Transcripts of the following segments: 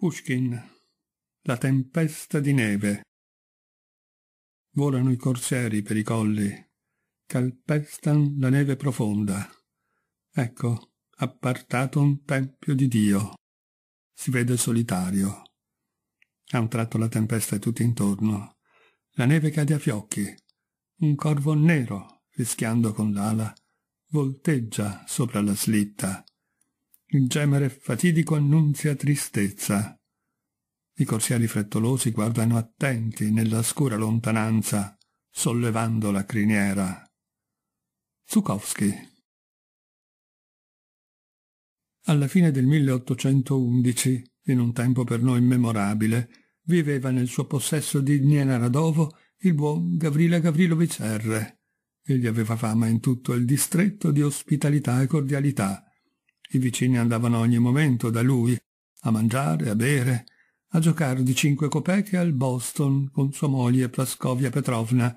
Pushkin, la tempesta di neve. Volano i corsieri per i colli, calpestan la neve profonda. Ecco, appartato un tempio di Dio. Si vede solitario. A un tratto la tempesta è tutto intorno. La neve cade a fiocchi. Un corvo nero, fischiando con l'ala, volteggia sopra la slitta il gemere fatidico annunzia tristezza. I corsiari frettolosi guardano attenti nella scura lontananza, sollevando la criniera. Zukowski Alla fine del 1811, in un tempo per noi memorabile, viveva nel suo possesso di Gnenaradovo il buon Gavrila Gavrilovich R. Egli aveva fama in tutto il distretto di ospitalità e cordialità, i vicini andavano ogni momento da lui, a mangiare, a bere, a giocare di cinque copeche al Boston con sua moglie Praskovia Petrovna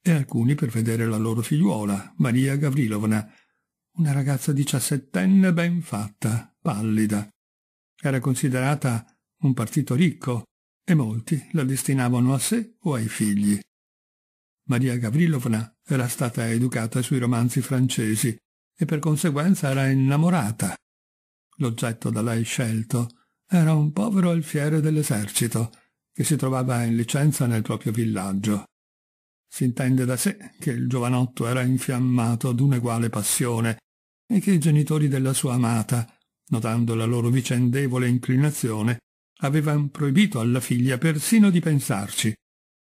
e alcuni per vedere la loro figliuola, Maria Gavrilovna, una ragazza diciassettenne ben fatta, pallida. Era considerata un partito ricco e molti la destinavano a sé o ai figli. Maria Gavrilovna era stata educata sui romanzi francesi e per conseguenza era innamorata l'oggetto da lei scelto, era un povero alfiere dell'esercito, che si trovava in licenza nel proprio villaggio. Si intende da sé che il giovanotto era infiammato d'un'eguale passione e che i genitori della sua amata, notando la loro vicendevole inclinazione, avevano proibito alla figlia persino di pensarci,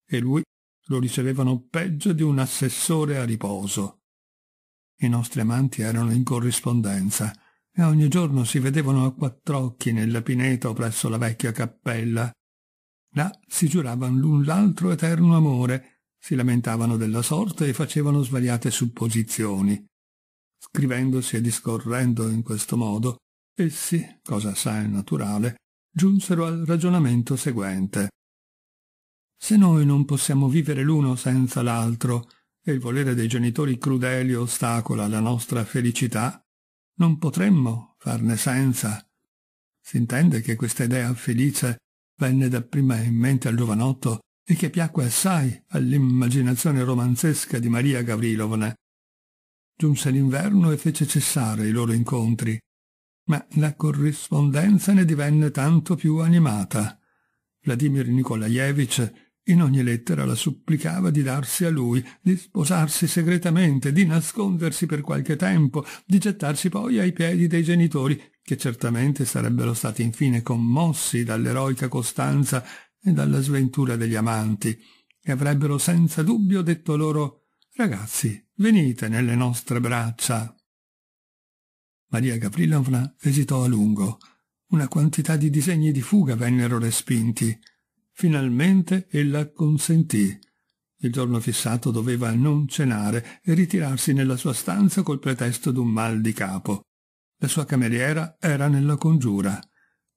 e lui lo ricevevano peggio di un assessore a riposo. I nostri amanti erano in corrispondenza, e ogni giorno si vedevano a quattr'occhi nella pineta o presso la vecchia cappella. Là si giuravano l'un l'altro eterno amore, si lamentavano della sorte e facevano svariate supposizioni. Scrivendosi e discorrendo in questo modo, essi, cosa assai naturale, giunsero al ragionamento seguente. Se noi non possiamo vivere l'uno senza l'altro e il volere dei genitori crudeli ostacola la nostra felicità, non potremmo farne senza. Si intende che questa idea felice venne dapprima in mente al giovanotto e che piacque assai all'immaginazione romanzesca di Maria Gavrilovna. Giunse l'inverno e fece cessare i loro incontri, ma la corrispondenza ne divenne tanto più animata. Vladimir Nikolaevich in ogni lettera la supplicava di darsi a lui, di sposarsi segretamente, di nascondersi per qualche tempo, di gettarsi poi ai piedi dei genitori, che certamente sarebbero stati infine commossi dall'eroica costanza e dalla sventura degli amanti, e avrebbero senza dubbio detto loro «Ragazzi, venite nelle nostre braccia». Maria Gabrilovna esitò a lungo. Una quantità di disegni di fuga vennero respinti. Finalmente ella acconsentì. Il giorno fissato doveva non cenare e ritirarsi nella sua stanza col pretesto d'un mal di capo. La sua cameriera era nella congiura.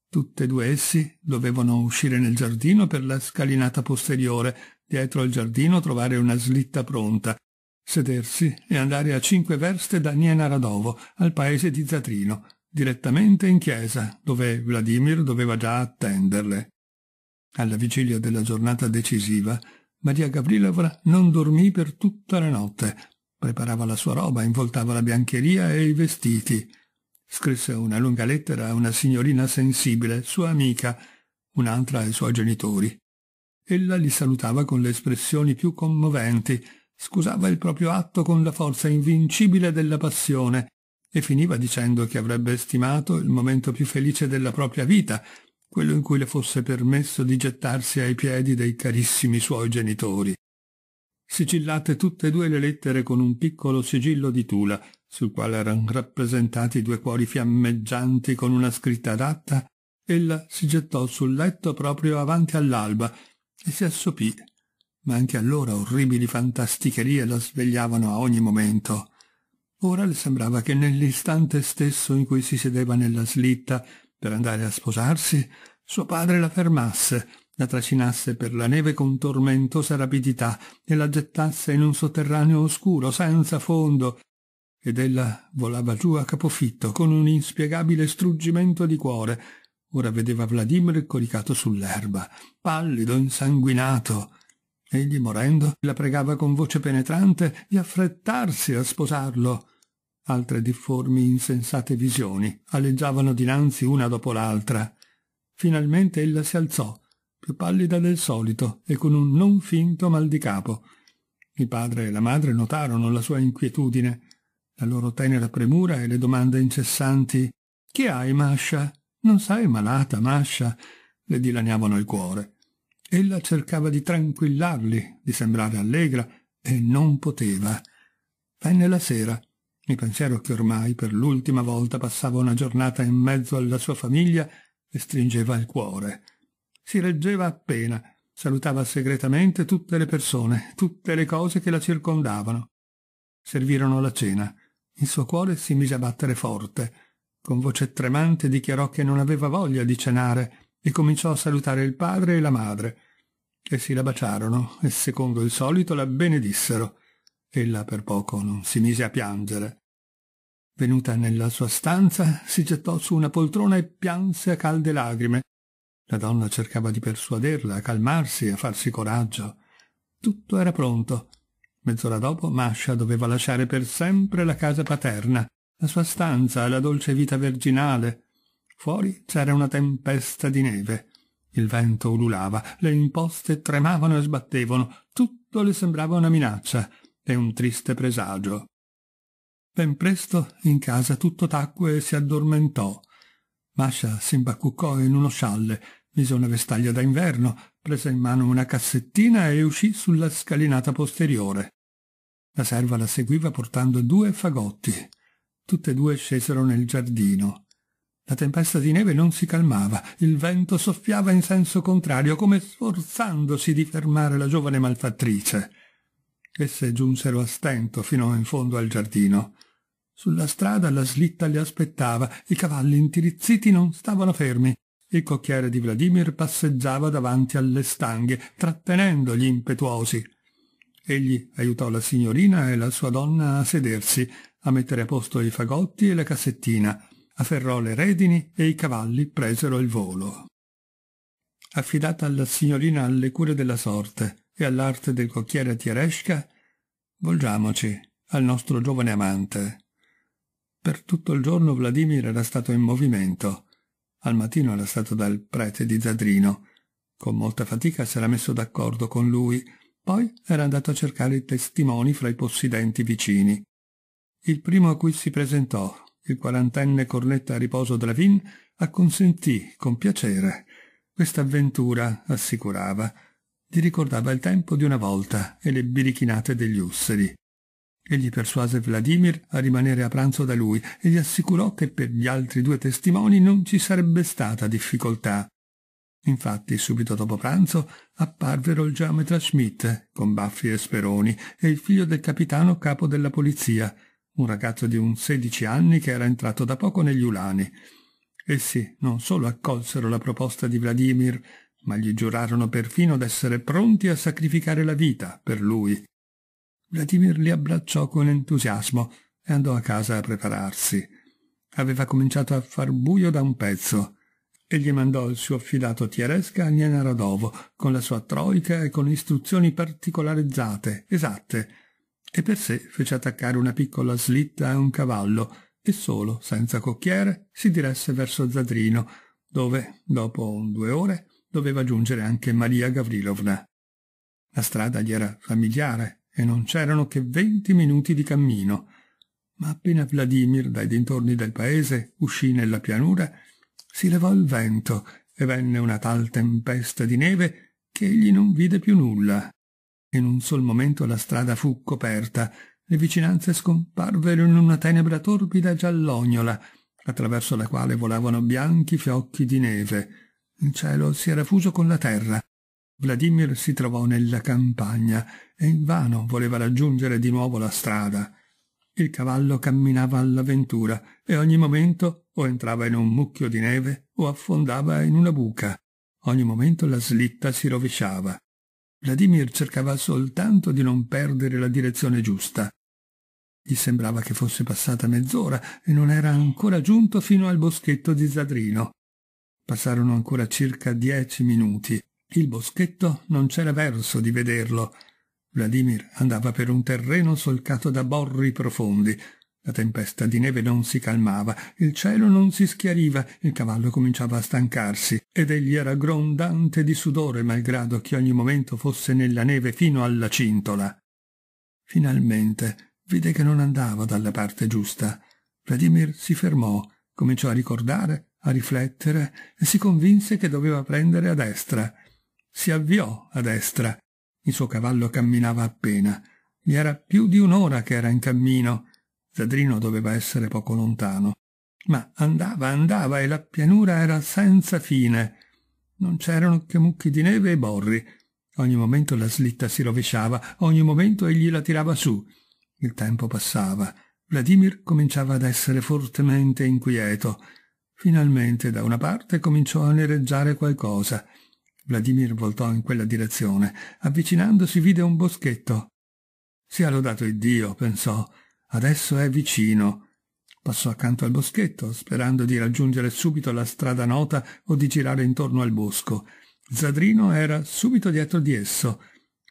Tutte e due essi dovevano uscire nel giardino per la scalinata posteriore, dietro al giardino trovare una slitta pronta, sedersi e andare a cinque verste da Niena Radovo, al paese di Zatrino, direttamente in chiesa, dove Vladimir doveva già attenderle. Alla vigilia della giornata decisiva, Maria Gavrilovna non dormì per tutta la notte. Preparava la sua roba, involtava la biancheria e i vestiti. Scrisse una lunga lettera a una signorina sensibile, sua amica, un'altra ai suoi genitori. Ella li salutava con le espressioni più commoventi, scusava il proprio atto con la forza invincibile della passione e finiva dicendo che avrebbe stimato il momento più felice della propria vita quello in cui le fosse permesso di gettarsi ai piedi dei carissimi suoi genitori. Sigillate tutte e due le lettere con un piccolo sigillo di tula, sul quale erano rappresentati due cuori fiammeggianti con una scritta adatta, ella si gettò sul letto proprio avanti all'alba e si assopì, ma anche allora orribili fantasticherie la svegliavano a ogni momento. Ora le sembrava che nell'istante stesso in cui si sedeva nella slitta per andare a sposarsi, suo padre la fermasse, la trascinasse per la neve con tormentosa rapidità e la gettasse in un sotterraneo oscuro, senza fondo, ed ella volava giù a capofitto con un inspiegabile struggimento di cuore. Ora vedeva Vladimir coricato sull'erba, pallido, insanguinato. Egli, morendo, la pregava con voce penetrante di affrettarsi a sposarlo. Altre difformi insensate visioni aleggiavano dinanzi una dopo l'altra. Finalmente ella si alzò, più pallida del solito e con un non finto mal di capo. Il padre e la madre notarono la sua inquietudine, la loro tenera premura e le domande incessanti «Che hai, Masha? Non sei malata, Masha?» le dilaniavano il cuore. Ella cercava di tranquillarli, di sembrare allegra, e non poteva. Venne la sera. Il pensiero che ormai per l'ultima volta passava una giornata in mezzo alla sua famiglia le stringeva il cuore. Si reggeva appena, salutava segretamente tutte le persone, tutte le cose che la circondavano. Servirono la cena. Il suo cuore si mise a battere forte. Con voce tremante dichiarò che non aveva voglia di cenare e cominciò a salutare il padre e la madre. Essi la baciarono e, secondo il solito, la benedissero. Ella per poco non si mise a piangere. Venuta nella sua stanza, si gettò su una poltrona e pianse a calde lagrime. La donna cercava di persuaderla a calmarsi, a farsi coraggio. Tutto era pronto. Mezz'ora dopo Mascia doveva lasciare per sempre la casa paterna, la sua stanza, la dolce vita virginale. Fuori c'era una tempesta di neve. Il vento ululava, le imposte tremavano e sbattevano, tutto le sembrava una minaccia e un triste presagio. Ben presto in casa tutto tacque e si addormentò. Mascia imbacuccò in uno scialle, mise una vestaglia da inverno, prese in mano una cassettina e uscì sulla scalinata posteriore. La serva la seguiva portando due fagotti. Tutte e due scesero nel giardino. La tempesta di neve non si calmava, il vento soffiava in senso contrario, come sforzandosi di fermare la giovane malfattrice. Esse giunsero a stento fino in fondo al giardino. Sulla strada la slitta li aspettava, i cavalli intirizziti non stavano fermi. Il cocchiere di Vladimir passeggiava davanti alle stanghe, trattenendo gli impetuosi. Egli aiutò la signorina e la sua donna a sedersi, a mettere a posto i fagotti e la cassettina, afferrò le redini e i cavalli presero il volo. Affidata alla signorina alle cure della sorte, e all'arte del cocchiere Tieresca, volgiamoci al nostro giovane amante. Per tutto il giorno Vladimir era stato in movimento. Al mattino era stato dal prete di Zadrino. Con molta fatica s'era messo d'accordo con lui, poi era andato a cercare i testimoni fra i possidenti vicini. Il primo a cui si presentò, il quarantenne cornetta a riposo Dravin, acconsentì con piacere. Questa avventura, assicurava, gli ricordava il tempo di una volta e le birichinate degli usseri. Egli persuase Vladimir a rimanere a pranzo da lui e gli assicurò che per gli altri due testimoni non ci sarebbe stata difficoltà. Infatti, subito dopo pranzo, apparvero il geometra Schmidt, con baffi e speroni, e il figlio del capitano capo della polizia, un ragazzo di un sedici anni che era entrato da poco negli ulani. Essi non solo accolsero la proposta di Vladimir, ma gli giurarono perfino d'essere pronti a sacrificare la vita per lui. Vladimir li abbracciò con entusiasmo e andò a casa a prepararsi. Aveva cominciato a far buio da un pezzo e gli mandò il suo affidato Tieresca a Nienarodovo con la sua troica e con istruzioni particolarizzate, esatte, e per sé fece attaccare una piccola slitta a un cavallo e solo, senza cocchiere, si diresse verso Zadrino, dove, dopo due ore, doveva giungere anche Maria Gavrilovna. La strada gli era familiare e non c'erano che venti minuti di cammino, ma appena Vladimir dai dintorni del paese uscì nella pianura, si levò il vento e venne una tal tempesta di neve che egli non vide più nulla. In un sol momento la strada fu coperta, le vicinanze scomparvero in una tenebra torbida giallognola, attraverso la quale volavano bianchi fiocchi di neve. Il cielo si era fuso con la terra. Vladimir si trovò nella campagna e invano voleva raggiungere di nuovo la strada. Il cavallo camminava all'avventura e ogni momento o entrava in un mucchio di neve o affondava in una buca. Ogni momento la slitta si rovesciava. Vladimir cercava soltanto di non perdere la direzione giusta. Gli sembrava che fosse passata mezz'ora e non era ancora giunto fino al boschetto di Zadrino. Passarono ancora circa dieci minuti. Il boschetto non c'era verso di vederlo. Vladimir andava per un terreno solcato da borri profondi. La tempesta di neve non si calmava, il cielo non si schiariva, il cavallo cominciava a stancarsi, ed egli era grondante di sudore malgrado che ogni momento fosse nella neve fino alla cintola. Finalmente vide che non andava dalla parte giusta. Vladimir si fermò, cominciò a ricordare a riflettere e si convinse che doveva prendere a destra. Si avviò a destra. Il suo cavallo camminava appena. Vi era più di un'ora che era in cammino. Zadrino doveva essere poco lontano. Ma andava, andava e la pianura era senza fine. Non c'erano che mucchi di neve e borri. Ogni momento la slitta si rovesciava, ogni momento egli la tirava su. Il tempo passava. Vladimir cominciava ad essere fortemente inquieto. Finalmente da una parte cominciò a nereggiare qualcosa. Vladimir voltò in quella direzione. Avvicinandosi vide un boschetto. Sia lodato il Dio, pensò. Adesso è vicino. Passò accanto al boschetto, sperando di raggiungere subito la strada nota o di girare intorno al bosco. Zadrino era subito dietro di esso.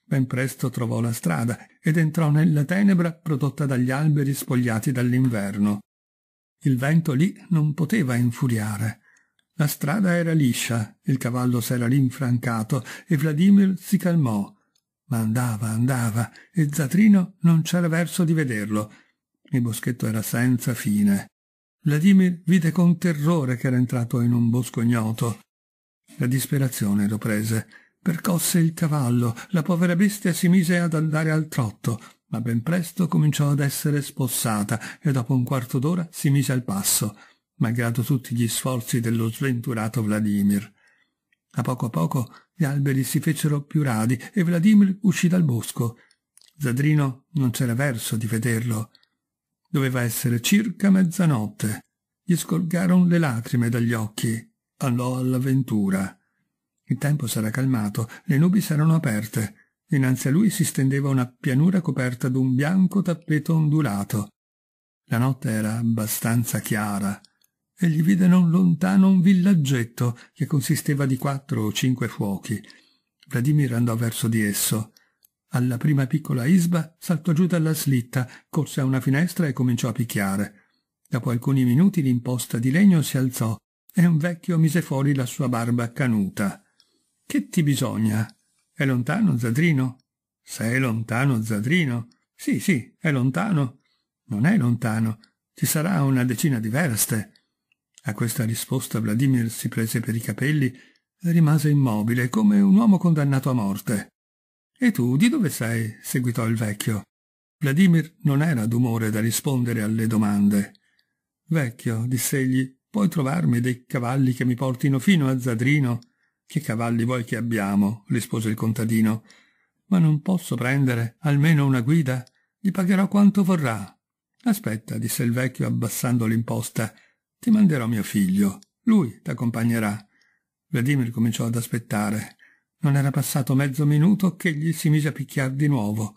Ben presto trovò la strada ed entrò nella tenebra prodotta dagli alberi spogliati dall'inverno. Il vento lì non poteva infuriare. La strada era liscia, il cavallo s'era rinfrancato e Vladimir si calmò. Ma andava, andava, e Zatrino non c'era verso di vederlo. Il boschetto era senza fine. Vladimir vide con terrore che era entrato in un bosco ignoto. La disperazione lo prese. Percosse il cavallo, la povera bestia si mise ad andare al trotto ma ben presto cominciò ad essere spossata e dopo un quarto d'ora si mise al passo, malgrado tutti gli sforzi dello sventurato Vladimir. A poco a poco gli alberi si fecero più radi e Vladimir uscì dal bosco. Zadrino non c'era verso di vederlo. Doveva essere circa mezzanotte. Gli scorgarono le lacrime dagli occhi. Andò all'avventura. Il tempo s'era calmato, le nubi s'erano aperte. Innanzi a lui si stendeva una pianura coperta d'un bianco tappeto ondulato. La notte era abbastanza chiara e gli vide non lontano un villaggetto che consisteva di quattro o cinque fuochi. Vladimir andò verso di esso. Alla prima piccola isba saltò giù dalla slitta, corse a una finestra e cominciò a picchiare. Dopo alcuni minuti l'imposta di legno si alzò e un vecchio mise fuori la sua barba canuta. Che ti bisogna? È lontano Zadrino? Sei lontano Zadrino? Sì, sì, è lontano. Non è lontano. Ci sarà una decina di verste. A questa risposta Vladimir si prese per i capelli e rimase immobile come un uomo condannato a morte. E tu di dove sei? seguitò il vecchio. Vladimir non era d'umore da rispondere alle domande. Vecchio, diss'egli, puoi trovarmi dei cavalli che mi portino fino a Zadrino? Che cavalli vuoi che abbiamo? rispose il contadino. Ma non posso prendere almeno una guida? Gli pagherò quanto vorrà. Aspetta, disse il vecchio abbassando l'imposta. Ti manderò mio figlio. Lui t'accompagnerà. Vladimir cominciò ad aspettare. Non era passato mezzo minuto che gli si mise a picchiar di nuovo.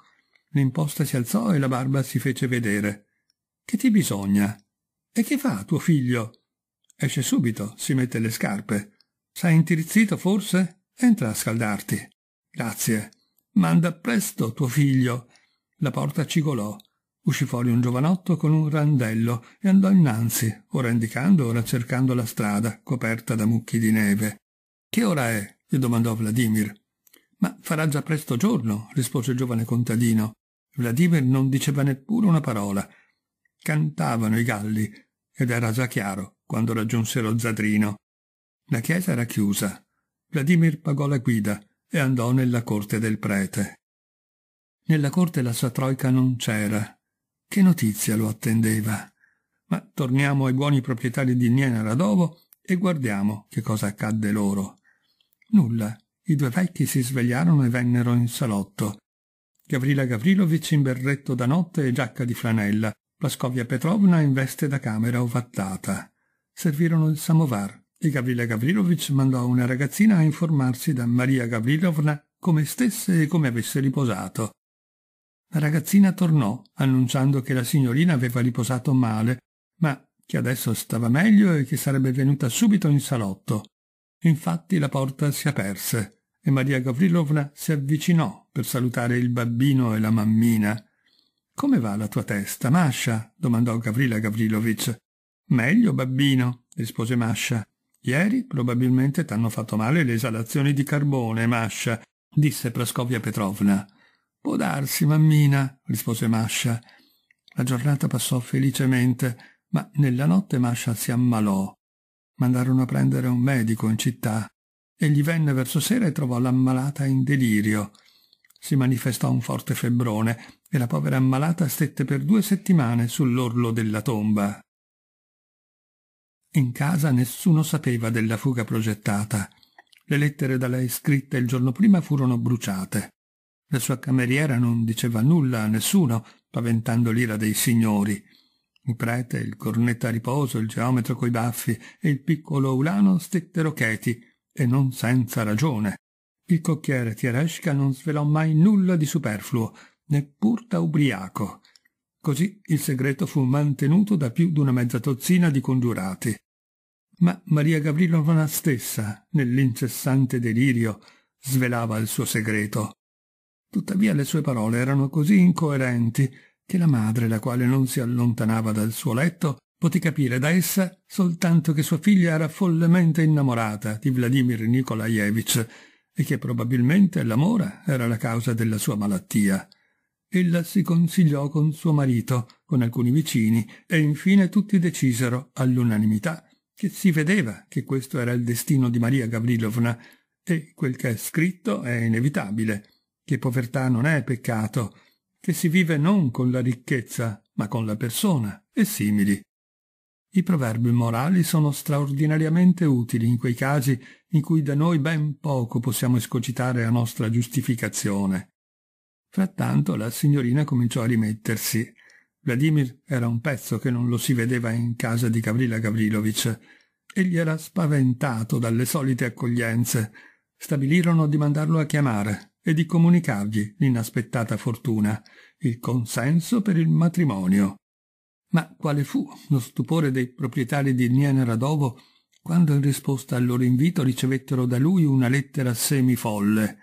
L'imposta si alzò e la barba si fece vedere. Che ti bisogna? E che fa tuo figlio? Esce subito, si mette le scarpe. Sei intirizzito forse? Entra a scaldarti. Grazie. Manda presto tuo figlio. La porta cigolò. Uscì fuori un giovanotto con un randello e andò innanzi, ora indicando, ora cercando la strada, coperta da mucchi di neve. Che ora è? gli domandò Vladimir. Ma farà già presto giorno, rispose il giovane contadino. Vladimir non diceva neppure una parola. Cantavano i galli, ed era già chiaro quando raggiunsero Zadrino. La chiesa era chiusa. Vladimir pagò la guida e andò nella corte del prete. Nella corte la sua troica non c'era. Che notizia lo attendeva? Ma torniamo ai buoni proprietari di Niena Radovo e guardiamo che cosa accadde loro. Nulla. I due vecchi si svegliarono e vennero in salotto. Gavrila Gavrilovic in berretto da notte e giacca di flanella, Plaskovia Petrovna in veste da camera ovattata. Servirono il samovar, e Gavrila Gavrilovic mandò una ragazzina a informarsi da Maria Gavrilovna come stesse e come avesse riposato. La ragazzina tornò, annunciando che la signorina aveva riposato male, ma che adesso stava meglio e che sarebbe venuta subito in salotto. Infatti la porta si aperse e Maria Gavrilovna si avvicinò per salutare il babbino e la mammina. Come va la tua testa, Masha? domandò Gavrila Gavrilovich. Meglio, babbino, rispose Masha. Ieri probabilmente t'hanno fatto male le esalazioni di carbone, Mascia, disse Praskovia Petrovna. Può darsi, mammina, rispose Mascia. La giornata passò felicemente, ma nella notte Mascia si ammalò. Mandarono a prendere un medico in città. Egli venne verso sera e trovò l'ammalata in delirio. Si manifestò un forte febbrone e la povera ammalata stette per due settimane sull'orlo della tomba. In casa nessuno sapeva della fuga progettata. Le lettere da lei scritte il giorno prima furono bruciate. La sua cameriera non diceva nulla a nessuno, paventando l'ira dei signori. Il prete, il cornetto a riposo, il geometro coi baffi e il piccolo Ulano stettero cheti, e non senza ragione. Il cocchiere Tieresca non svelò mai nulla di superfluo, neppur da ubriaco. Così il segreto fu mantenuto da più d'una mezza tozzina di congiurati. Ma Maria Gavrilovna stessa, nell'incessante delirio, svelava il suo segreto. Tuttavia le sue parole erano così incoerenti che la madre, la quale non si allontanava dal suo letto, poté capire da essa soltanto che sua figlia era follemente innamorata di Vladimir Nikolaevich e che probabilmente l'amore era la causa della sua malattia ella si consigliò con suo marito, con alcuni vicini, e infine tutti decisero, all'unanimità, che si vedeva che questo era il destino di Maria Gavrilovna, e quel che è scritto è inevitabile, che povertà non è peccato, che si vive non con la ricchezza, ma con la persona, e simili. I proverbi morali sono straordinariamente utili in quei casi in cui da noi ben poco possiamo escogitare la nostra giustificazione. Frattanto la signorina cominciò a rimettersi. Vladimir era un pezzo che non lo si vedeva in casa di Gavrila Gavrilovich. Egli era spaventato dalle solite accoglienze. Stabilirono di mandarlo a chiamare e di comunicargli l'inaspettata fortuna, il consenso per il matrimonio. Ma quale fu lo stupore dei proprietari di Nienerodovo quando in risposta al loro invito ricevettero da lui una lettera semifolle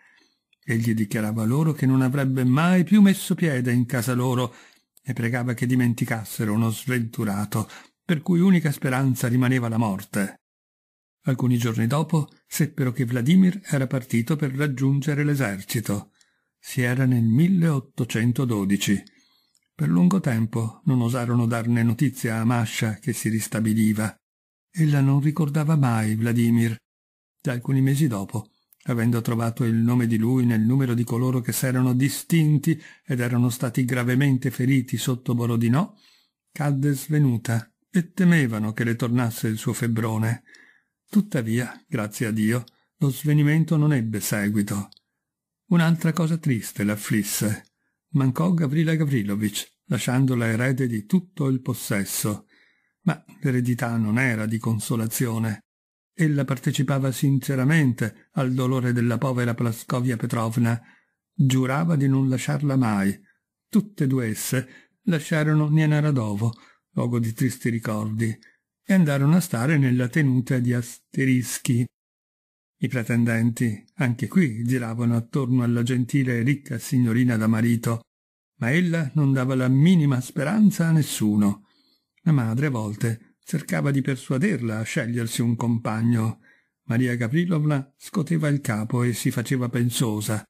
Egli dichiarava loro che non avrebbe mai più messo piede in casa loro e pregava che dimenticassero uno sventurato, per cui unica speranza rimaneva la morte. Alcuni giorni dopo seppero che Vladimir era partito per raggiungere l'esercito. Si era nel 1812. Per lungo tempo non osarono darne notizia a Masha che si ristabiliva. Ella non ricordava mai Vladimir. Da alcuni mesi dopo avendo trovato il nome di lui nel numero di coloro che s'erano distinti ed erano stati gravemente feriti sotto Borodinò, cadde svenuta e temevano che le tornasse il suo febbrone. Tuttavia, grazie a Dio, lo svenimento non ebbe seguito. Un'altra cosa triste l'afflisse. Mancò Gavrila Gavrilovich, lasciandola erede di tutto il possesso. Ma l'eredità non era di consolazione. Ella partecipava sinceramente al dolore della povera Praskovia Petrovna. Giurava di non lasciarla mai. Tutte e due esse lasciarono Niena Radovo, luogo di tristi ricordi, e andarono a stare nella tenuta di Asterischi. I pretendenti, anche qui, giravano attorno alla gentile e ricca signorina da marito, ma ella non dava la minima speranza a nessuno. La madre a volte cercava di persuaderla a scegliersi un compagno. Maria Gavrilovna scoteva il capo e si faceva pensosa.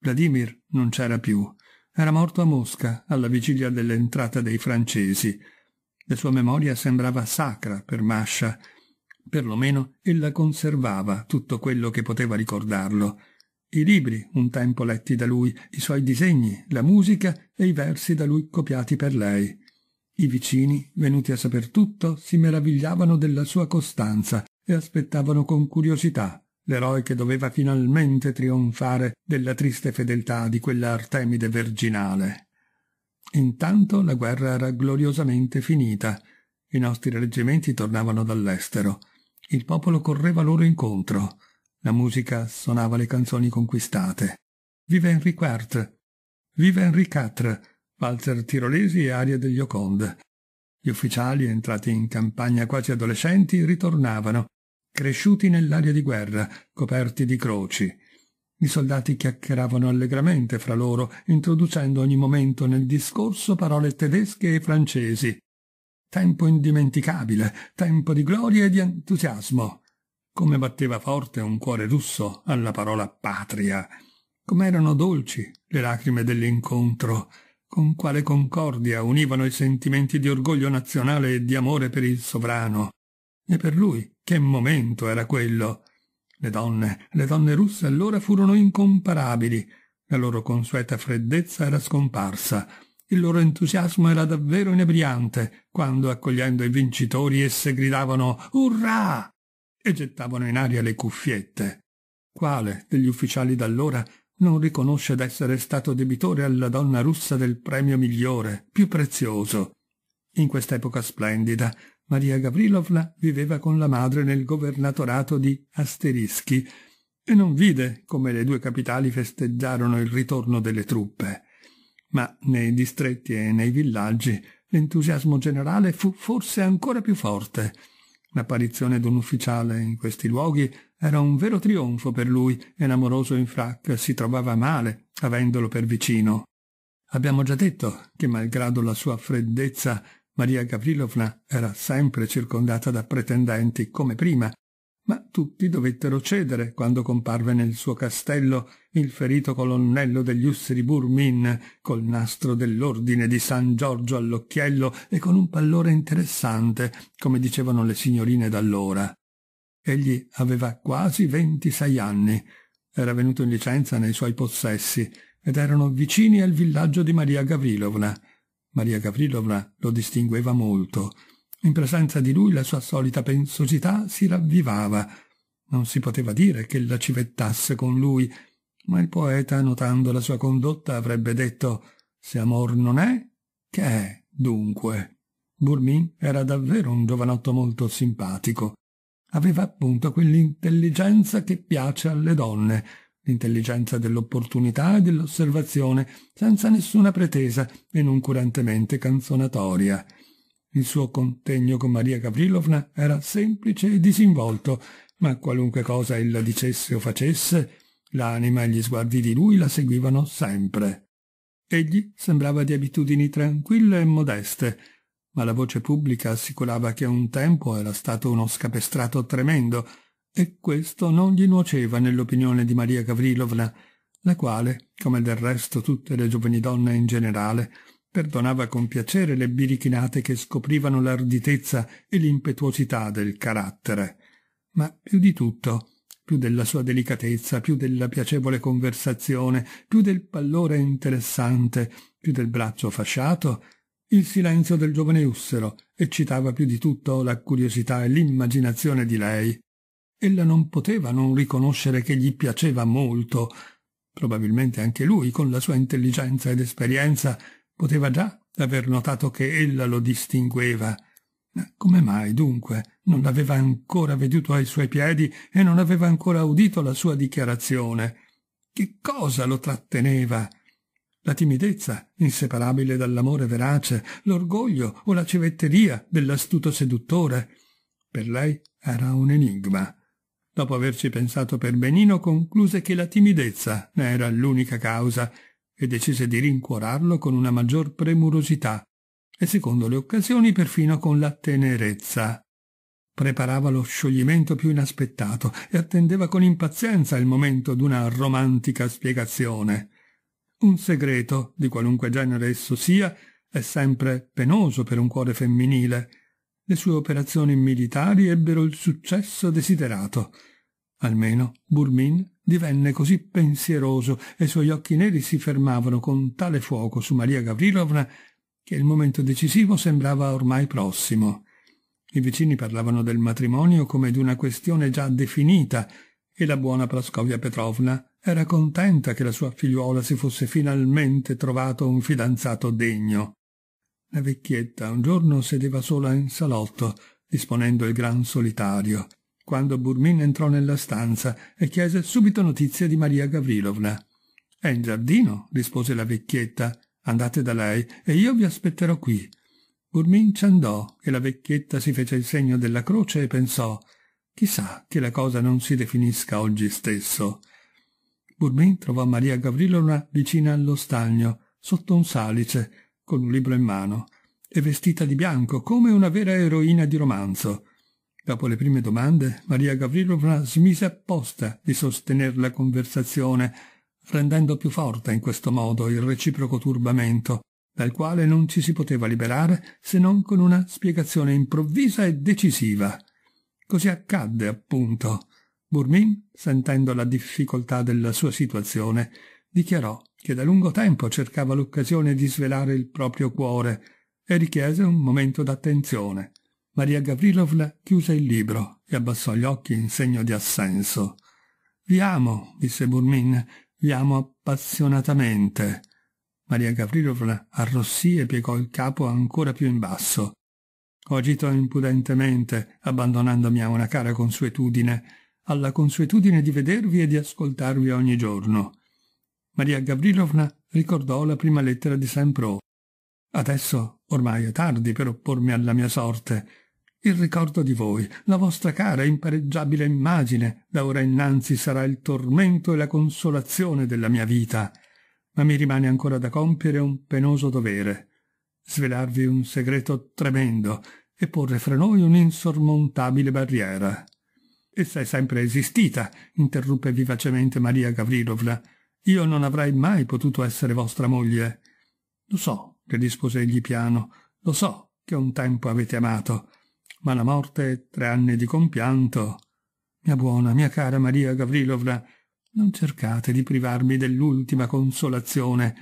Vladimir non c'era più. Era morto a Mosca, alla vigilia dell'entrata dei francesi. La sua memoria sembrava sacra per Mascia. Perlomeno ella conservava tutto quello che poteva ricordarlo. I libri, un tempo letti da lui, i suoi disegni, la musica e i versi da lui copiati per lei. I vicini, venuti a saper tutto, si meravigliavano della sua costanza e aspettavano con curiosità l'eroe che doveva finalmente trionfare della triste fedeltà di quella Artemide virginale. Intanto la guerra era gloriosamente finita. I nostri reggimenti tornavano dall'estero. Il popolo correva loro incontro. La musica suonava le canzoni conquistate. Vive Henri IV! Vive Henri IV! valzer tirolesi e aria degli Gioconda. Gli ufficiali entrati in campagna quasi adolescenti ritornavano, cresciuti nell'aria di guerra, coperti di croci. I soldati chiacchieravano allegramente fra loro, introducendo ogni momento nel discorso parole tedesche e francesi. Tempo indimenticabile, tempo di gloria e di entusiasmo. Come batteva forte un cuore russo alla parola patria. Com'erano dolci le lacrime dell'incontro con quale concordia univano i sentimenti di orgoglio nazionale e di amore per il sovrano. E per lui, che momento era quello! Le donne, le donne russe allora furono incomparabili. La loro consueta freddezza era scomparsa. Il loro entusiasmo era davvero inebriante quando, accogliendo i vincitori, esse gridavano «Urrà!» e gettavano in aria le cuffiette. Quale degli ufficiali d'allora non riconosce d'essere stato debitore alla donna russa del premio migliore, più prezioso. In quest'epoca splendida, Maria Gavrilovna viveva con la madre nel governatorato di Asterischi e non vide come le due capitali festeggiarono il ritorno delle truppe. Ma nei distretti e nei villaggi l'entusiasmo generale fu forse ancora più forte. L'apparizione d'un ufficiale in questi luoghi era un vero trionfo per lui e l'amoroso in frac si trovava male, avendolo per vicino. Abbiamo già detto che, malgrado la sua freddezza, Maria Gavrilovna era sempre circondata da pretendenti come prima, ma tutti dovettero cedere quando comparve nel suo castello il ferito colonnello degli Usseri Burmin, col nastro dell'ordine di San Giorgio all'occhiello e con un pallore interessante, come dicevano le signorine d'allora. Egli aveva quasi 26 anni, era venuto in licenza nei suoi possessi ed erano vicini al villaggio di Maria Gavrilovna. Maria Gavrilovna lo distingueva molto. In presenza di lui la sua solita pensosità si ravvivava. Non si poteva dire che la civettasse con lui, ma il poeta, notando la sua condotta, avrebbe detto «Se amor non è, che è, dunque?» Burmin era davvero un giovanotto molto simpatico. Aveva appunto quell'intelligenza che piace alle donne, l'intelligenza dell'opportunità e dell'osservazione, senza nessuna pretesa e non curantemente canzonatoria. Il suo contegno con Maria Gavrilovna era semplice e disinvolto, ma qualunque cosa ella dicesse o facesse, l'anima e gli sguardi di lui la seguivano sempre. Egli sembrava di abitudini tranquille e modeste, ma la voce pubblica assicurava che un tempo era stato uno scapestrato tremendo e questo non gli nuoceva nell'opinione di Maria Gavrilovna, la quale, come del resto tutte le giovani donne in generale, perdonava con piacere le birichinate che scoprivano l'arditezza e l'impetuosità del carattere. Ma più di tutto, più della sua delicatezza, più della piacevole conversazione, più del pallore interessante, più del braccio fasciato, il silenzio del giovane Ussero eccitava più di tutto la curiosità e l'immaginazione di lei. Ella non poteva non riconoscere che gli piaceva molto. Probabilmente anche lui, con la sua intelligenza ed esperienza, poteva già aver notato che ella lo distingueva. Ma Come mai, dunque, non l'aveva ancora veduto ai suoi piedi e non aveva ancora udito la sua dichiarazione? Che cosa lo tratteneva? la timidezza, inseparabile dall'amore verace, l'orgoglio o la civetteria dell'astuto seduttore. Per lei era un enigma. Dopo averci pensato per benino, concluse che la timidezza ne era l'unica causa e decise di rincuorarlo con una maggior premurosità e secondo le occasioni perfino con la tenerezza. Preparava lo scioglimento più inaspettato e attendeva con impazienza il momento d'una romantica spiegazione. Un segreto, di qualunque genere esso sia, è sempre penoso per un cuore femminile. Le sue operazioni militari ebbero il successo desiderato. Almeno Burmin divenne così pensieroso e i suoi occhi neri si fermavano con tale fuoco su Maria Gavrilovna che il momento decisivo sembrava ormai prossimo. I vicini parlavano del matrimonio come di una questione già definita e la buona Praskovia Petrovna era contenta che la sua figliuola si fosse finalmente trovato un fidanzato degno. La vecchietta un giorno sedeva sola in salotto, disponendo il gran solitario, quando Burmin entrò nella stanza e chiese subito notizie di Maria Gavrilovna. È in giardino, rispose la vecchietta. Andate da lei e io vi aspetterò qui. Burmin ci andò e la vecchietta si fece il segno della croce e pensò Chissà che la cosa non si definisca oggi stesso. Burbin trovò Maria Gavrilovna vicina allo stagno, sotto un salice, con un libro in mano, e vestita di bianco come una vera eroina di romanzo. Dopo le prime domande, Maria Gavrilovna smise apposta di sostenere la conversazione, rendendo più forte in questo modo il reciproco turbamento, dal quale non ci si poteva liberare se non con una spiegazione improvvisa e decisiva. Così accadde, appunto. Burmin, sentendo la difficoltà della sua situazione, dichiarò che da lungo tempo cercava l'occasione di svelare il proprio cuore e richiese un momento d'attenzione. Maria Gavrilovna chiuse il libro e abbassò gli occhi in segno di assenso. Vi amo, disse Burmin, vi amo appassionatamente. Maria Gavrilovna arrossì e piegò il capo ancora più in basso. Ho agito impudentemente, abbandonandomi a una cara consuetudine alla consuetudine di vedervi e di ascoltarvi ogni giorno. Maria Gavrilovna ricordò la prima lettera di Saint Pro. Adesso ormai è tardi per oppormi alla mia sorte. Il ricordo di voi, la vostra cara e impareggiabile immagine, da ora innanzi sarà il tormento e la consolazione della mia vita. Ma mi rimane ancora da compiere un penoso dovere. Svelarvi un segreto tremendo e porre fra noi un'insormontabile barriera. Essa è sempre esistita, interruppe vivacemente Maria Gavrilovna. Io non avrei mai potuto essere vostra moglie. Lo so, le rispose egli piano, lo so che un tempo avete amato, ma la morte, tre anni di compianto. Mia buona, mia cara Maria Gavrilovna, non cercate di privarmi dell'ultima consolazione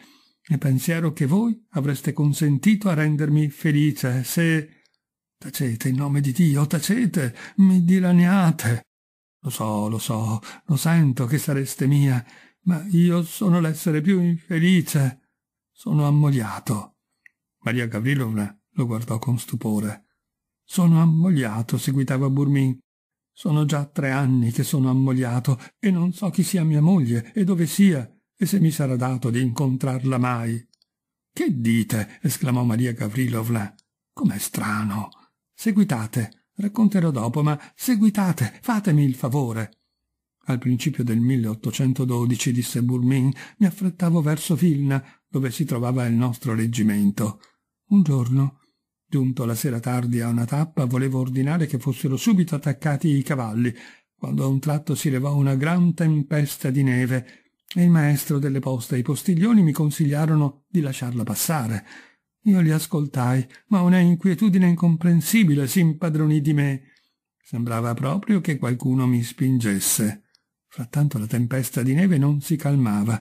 e pensiero che voi avreste consentito a rendermi felice se Tacete in nome di Dio, tacete, mi dilaniate. Lo so, lo so, lo sento che sareste mia, ma io sono l'essere più infelice. Sono ammogliato. Maria Gavrilovna lo guardò con stupore. Sono ammogliato, seguitava Burmin. Sono già tre anni che sono ammogliato e non so chi sia mia moglie e dove sia e se mi sarà dato di incontrarla mai. Che dite? esclamò Maria Gavrilovna. Com'è strano. Seguitate, racconterò dopo, ma seguitate, fatemi il favore. Al principio del 1812, disse Burmin, mi affrettavo verso Vilna, dove si trovava il nostro reggimento. Un giorno, giunto la sera tardi a una tappa, volevo ordinare che fossero subito attaccati i cavalli, quando a un tratto si levò una gran tempesta di neve e il maestro delle poste e i postiglioni mi consigliarono di lasciarla passare. Io li ascoltai, ma una inquietudine incomprensibile si impadronì di me. Sembrava proprio che qualcuno mi spingesse. Frattanto la tempesta di neve non si calmava.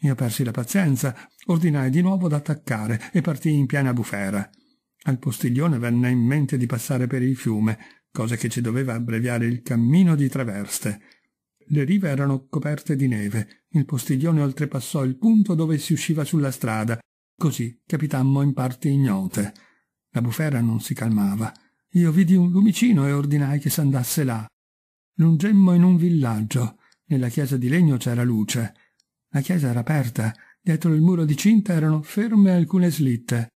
Io persi la pazienza, ordinai di nuovo d'attaccare e partii in piena bufera. Al postiglione venne in mente di passare per il fiume, cosa che ci doveva abbreviare il cammino di traverste. Le rive erano coperte di neve. Il postiglione oltrepassò il punto dove si usciva sulla strada Così capitammo in parti ignote. La bufera non si calmava. Io vidi un lumicino e ordinai che s'andasse là. Lungemmo in un villaggio. Nella chiesa di legno c'era luce. La chiesa era aperta. Dietro il muro di cinta erano ferme alcune slitte.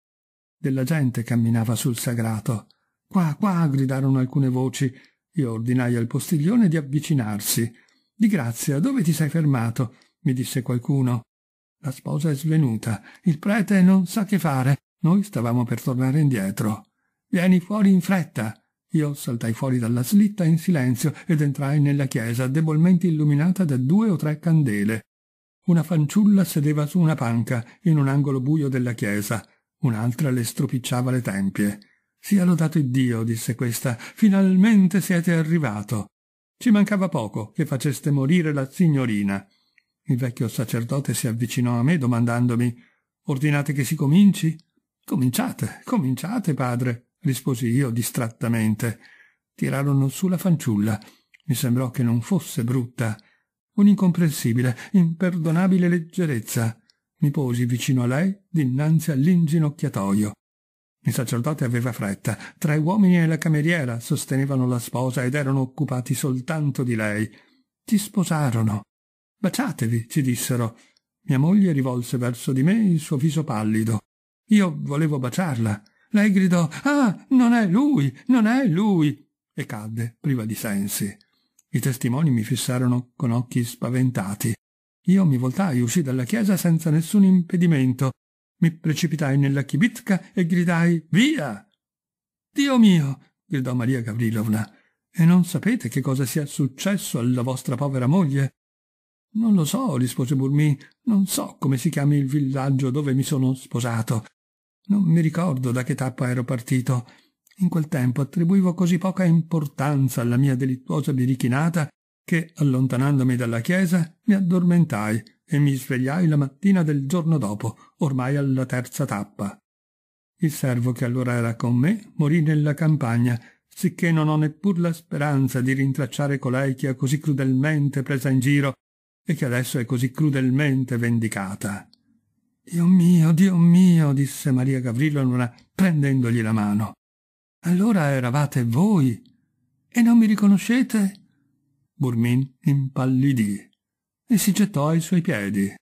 Della gente camminava sul sagrato. Qua, qua, gridarono alcune voci. Io ordinai al postiglione di avvicinarsi. Di grazia, dove ti sei fermato? mi disse qualcuno. La sposa è svenuta, il prete non sa che fare. Noi stavamo per tornare indietro. Vieni fuori in fretta. Io saltai fuori dalla slitta in silenzio ed entrai nella chiesa, debolmente illuminata da due o tre candele. Una fanciulla sedeva su una panca, in un angolo buio della chiesa. Un'altra le stropicciava le tempie. Sia lodato il Dio, disse questa, finalmente siete arrivato. Ci mancava poco che faceste morire la signorina. Il vecchio sacerdote si avvicinò a me domandandomi Ordinate che si cominci? Cominciate, cominciate, padre, risposi io distrattamente. Tirarono su la fanciulla. Mi sembrò che non fosse brutta. Un'incomprensibile, imperdonabile leggerezza. Mi posi vicino a lei, dinanzi all'inginocchiatoio. Il sacerdote aveva fretta. Tra i uomini e la cameriera sostenevano la sposa ed erano occupati soltanto di lei. Ti sposarono. Baciatevi, ci dissero. Mia moglie rivolse verso di me il suo viso pallido. Io volevo baciarla. Lei gridò Ah, non è lui, non è lui, e cadde priva di sensi. I testimoni mi fissarono con occhi spaventati. Io mi voltai, uscì dalla chiesa senza nessun impedimento. Mi precipitai nella chibitka e gridai Via! Dio mio! gridò Maria Gavrilovna. E non sapete che cosa sia successo alla vostra povera moglie? Non lo so, rispose Burmi. Non so come si chiami il villaggio dove mi sono sposato. Non mi ricordo da che tappa ero partito. In quel tempo attribuivo così poca importanza alla mia delittuosa birichinata che, allontanandomi dalla chiesa, mi addormentai e mi svegliai la mattina del giorno dopo, ormai alla terza tappa. Il servo che allora era con me morì nella campagna, sicché non ho neppur la speranza di rintracciare colei che ha così crudelmente presa in giro e che adesso è così crudelmente vendicata. Dio mio, Dio mio, disse Maria Gavrilona prendendogli la mano. Allora eravate voi. E non mi riconoscete? Burmin impallidì e si gettò ai suoi piedi.